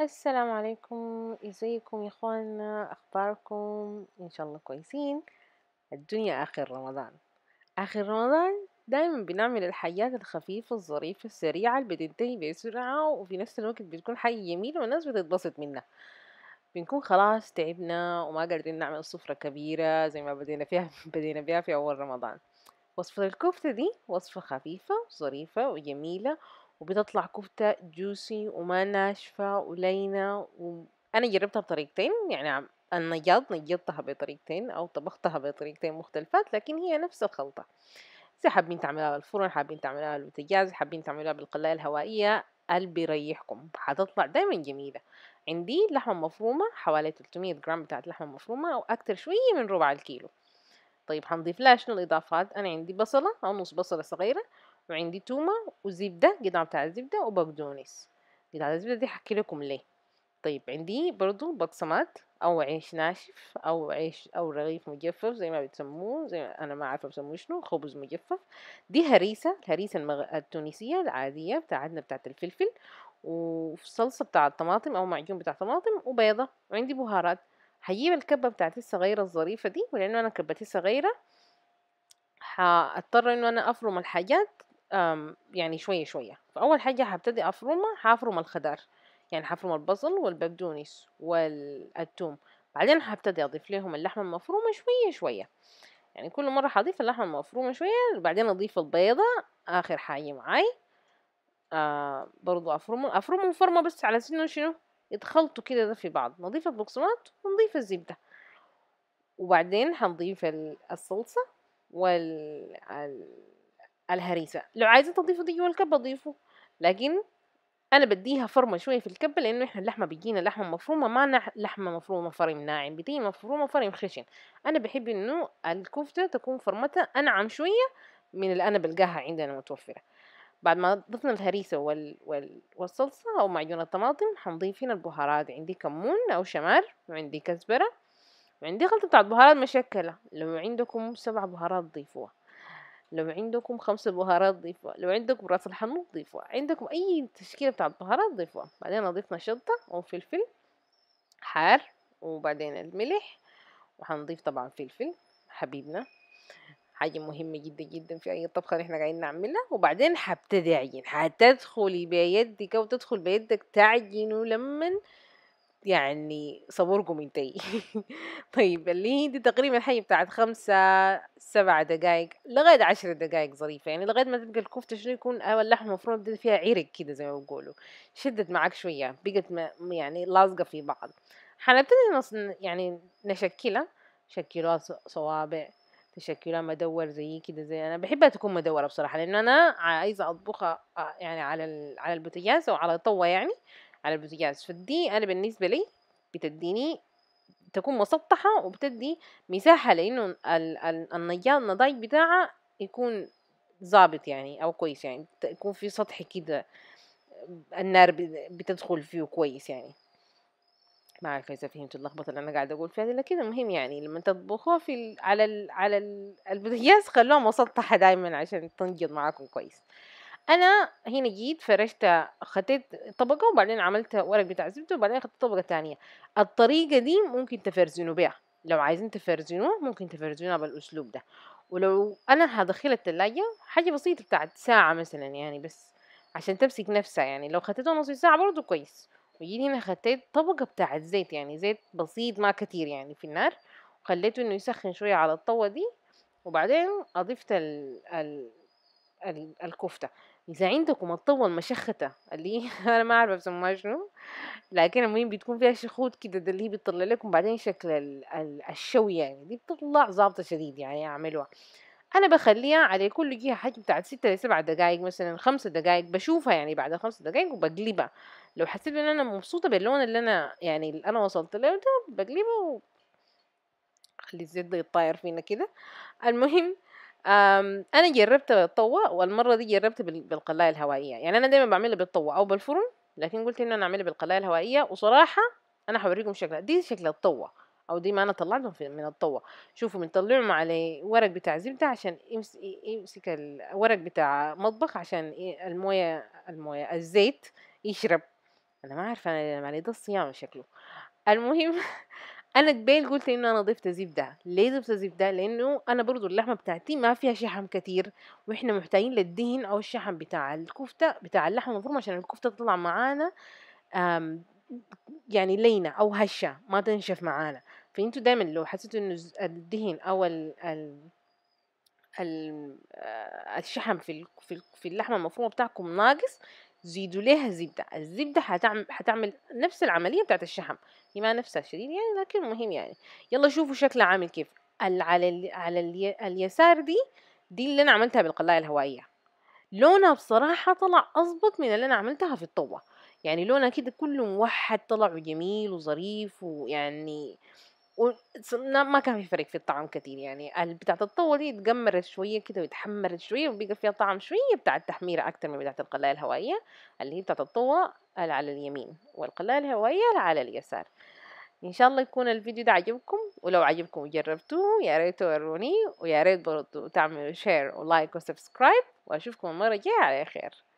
السلام عليكم ازيكم يا اخواننا اخباركم ان شاء الله كويسين الدنيا اخر رمضان اخر رمضان دايما بنعمل الحاجات الخفيفة الظريفة السريعة اللي بتنتهي بسرعة وفي نفس الوقت بتكون حاجة جميلة والناس بتتبسط منها بنكون خلاص تعبنا وما قادرين نعمل سفرة كبيرة زي ما بدينا فيها بدينا بيها في أول رمضان وصفة الكفتة دي وصفة خفيفة وظريفة وجميلة وبتطلع كفتة جوسي وما ناشفة ولينة و... أنا جربتها بطريقتين يعني النجاض نجضتها بطريقتين أو طبختها بطريقتين مختلفات لكن هي نفس الخلطة إذا حابين تعملوها بالفرن حابين تعملوها بالبوتاجاز حابين تعملوها بالقلاية الهوائية قلبي بيريحكم حتطلع دايما جميلة عندي لحمة مفرومة حوالي 300 جرام بتاعت لحمة مفرومة أو أكتر شوية من ربع الكيلو طيب هنضيف لها شنو الإضافات أنا عندي بصلة أو نص بصلة صغيرة وعندي تومة وزبدة قطعة بتاع الزبدة وبقدونس قطعة الزبدة دي حكي لكم ليه طيب عندي برضو بقسمات او عيش ناشف او عيش او رغيف مجفف زي ما بتسموه زي ما انا ما عارفه بسموه شنو خبز مجفف دي هريسه الهريسه المغ... التونسيه العاديه بتاعتنا بتاعت الفلفل وصلصه بتاع الطماطم او معجون بتاع طماطم وبيضه وعندي بهارات هجيب الكبه بتاعتي الصغيره الظريفه دي ولانه انا كبتي صغيره هضطر انه انا افرم الحاجات آمم، يعني شوية شوية فأول حاجة هبتدي أفرمها هفرم الخضار يعني هفرم البصل والبقدونس والثوم بعدين هبتدي أضيف لهم اللحمة المفرومة شوية شوية يعني كل مرة هضيف اللحمة المفرومة شوية وبعدين أضيف البيضة آخر حاجة معاي آه برضو أفرمهم أفرمهم فرمة بس على سنه شنو يتخلطوا كده ده في بعض نضيف البقسماط ونضيف الزبدة وبعدين هنضيف الصلصة وال الهريسة لو عايزة تضيفوا دقيق الكبة ضيفوا لكن انا بديها فرمه شويه في الكبه لانه احنا اللحمه بيجينا لحمه مفرومه ما لحمه مفرومه فرم ناعم بتيجي مفرومه فرم خشن انا بحب انه الكفته تكون فرمتها انعم شويه من اللي انا بلقاها عندنا متوفره بعد ما ضفنا الهريسة وال... وال... والصلصة أو معجون الطماطم هنضيف هنا البهارات عندي كمون أو شمار وعندي كزبرة وعندي خلطة بتاعت بهارات مشكلة لو عندكم سبع بهارات ضيفوها لو عندكم خمسة بهارات ضيفوها لو عندكم راس الحنوط ضيفوها عندكم أي تشكيلة بتاعت بهارات ضيفوها بعدين ضيفنا شطة وفلفل حار وبعدين الملح وهنضيف طبعا فلفل حبيبنا حاجة مهمة جدا جدا في أي طبخة احنا قاعدين نعملها وبعدين هبتدي أعجن هتدخلي بيدك وتدخل بيدك تعجنه لمن يعني صبوركم انتي طيب اللي هي دي تقريبا الحية بتاعت خمسة سبعة دقايق لغاية عشر دقايق ظريفة يعني لغاية ما تبقى الكفتة شنو يكون اللحمة المفروض بدأت فيها عرق كده زي ما بيقولوا شدت معاك شوية بقت يعني لازقة في بعض حنبتدي يعني نشكلها شكلها صوابع تشكلها مدور زي كده زي انا بحبها تكون مدوره بصراحه لان انا عايزه اطبخها آه، يعني على على البوتاجاز او على طوه يعني على البوتجاز فدي يعني انا بالنسبه لي بتديني تكون مسطحه وبتدي مساحه لانه النجاد النضايج بتاعها يكون ظابط يعني او كويس يعني يكون في سطح كده النار بتدخل فيه كويس يعني ما عارفه اذا فهمت اللخبطه اللي انا قاعده اقول فيها لكن المهم يعني لما تطبخوها في على ال على البوتاجاز خلوها مسطحه دايما عشان تنجد معاكم كويس انا هنا جيت فرشت خطيت طبقه وبعدين عملت ورق بتاع زبده وبعدين خطيت طبقه تانية الطريقه دي ممكن تفرزنوا بيها لو عايزين تفرزنوه ممكن تفرزنوها بالاسلوب ده ولو انا هدخل التلاجة حاجه بسيطه بتاعت ساعه مثلا يعني بس عشان تمسك نفسها يعني لو خطيتها نص ساعه برضو كويس وجيت هنا خطيت طبقه بتاعت زيت يعني زيت بسيط ما كتير يعني في النار وخليته انه يسخن شويه على الطوه دي وبعدين اضفت ال ال الكفته إذا عندكم الطوة مشخته اللي أنا ما أعرف بسموها شنو لكن المهم بتكون فيها شخوط كده ده اللي بيطلع لكم بعدين شكل الشوي يعني دي بتطلع ظابطة شديد يعني أعملها انا بخليها على كل جهه حجم بتاعت ستة لسبعة دقائق مثلا خمسة دقائق بشوفها يعني بعد خمسة دقائق وبقلبها لو حسيت ان انا مبسوطه باللون اللي انا يعني اللي انا وصلت له ده بقلبه و... خلي الزيت ده يطاير فينا كده المهم انا جربت بالطوة والمره دي جربت بالقلايه الهوائيه يعني انا دايما بعملها بالطوة او بالفرن لكن قلت ان انا اعملها بالقلايه الهوائيه وصراحه انا حوريكم شكلها دي شكل الطوة او دي ما انا طلعتهم من الطوة شوفوا بنطلعهم على ورق بتاع زبده عشان يمسك, الورق بتاع مطبخ عشان المويه المويه الزيت يشرب انا ما عارفه انا ده الصيام شكله المهم انا دبال قلت انه انا ضفت زبده ليه ضفت زبده لانه انا برضو اللحمه بتاعتي ما فيها شحم كتير واحنا محتاجين للدهن او الشحم بتاع الكفته بتاع اللحمه المفروم عشان الكفته تطلع معانا يعني لينه او هشه ما تنشف معانا فانتوا دايما لو حسيتوا انه الدهن او ال آه، الشحم في في اللحمه المفرومه بتاعكم ناقص زيدوا لها زبدة الزبدة هتعمل, هتعمل نفس العملية بتاعت الشحم هي ما نفسها شديد يعني لكن مهم يعني يلا شوفوا شكلها عامل كيف على ال على ال اليسار دي دي اللي انا عملتها بالقلاية الهوائية لونها بصراحة طلع أظبط من اللي انا عملتها في الطوة يعني لونها كده كله موحد طلع جميل وظريف ويعني و... ما كان في فرق في الطعم كثير يعني بتاعة الطول دي تقمرت شوية كده ويتحمرت شوية وبيقى فيها طعم شوية بتاع التحميرة أكتر من بتاعة القلاية الهوائية اللي هي بتاعة الطوة على اليمين والقلاية الهوائية على اليسار ان شاء الله يكون الفيديو ده عجبكم ولو عجبكم وجربتوه يا ريت توروني ويا ريت برضو تعملوا شير ولايك وسبسكرايب واشوفكم المره الجايه على خير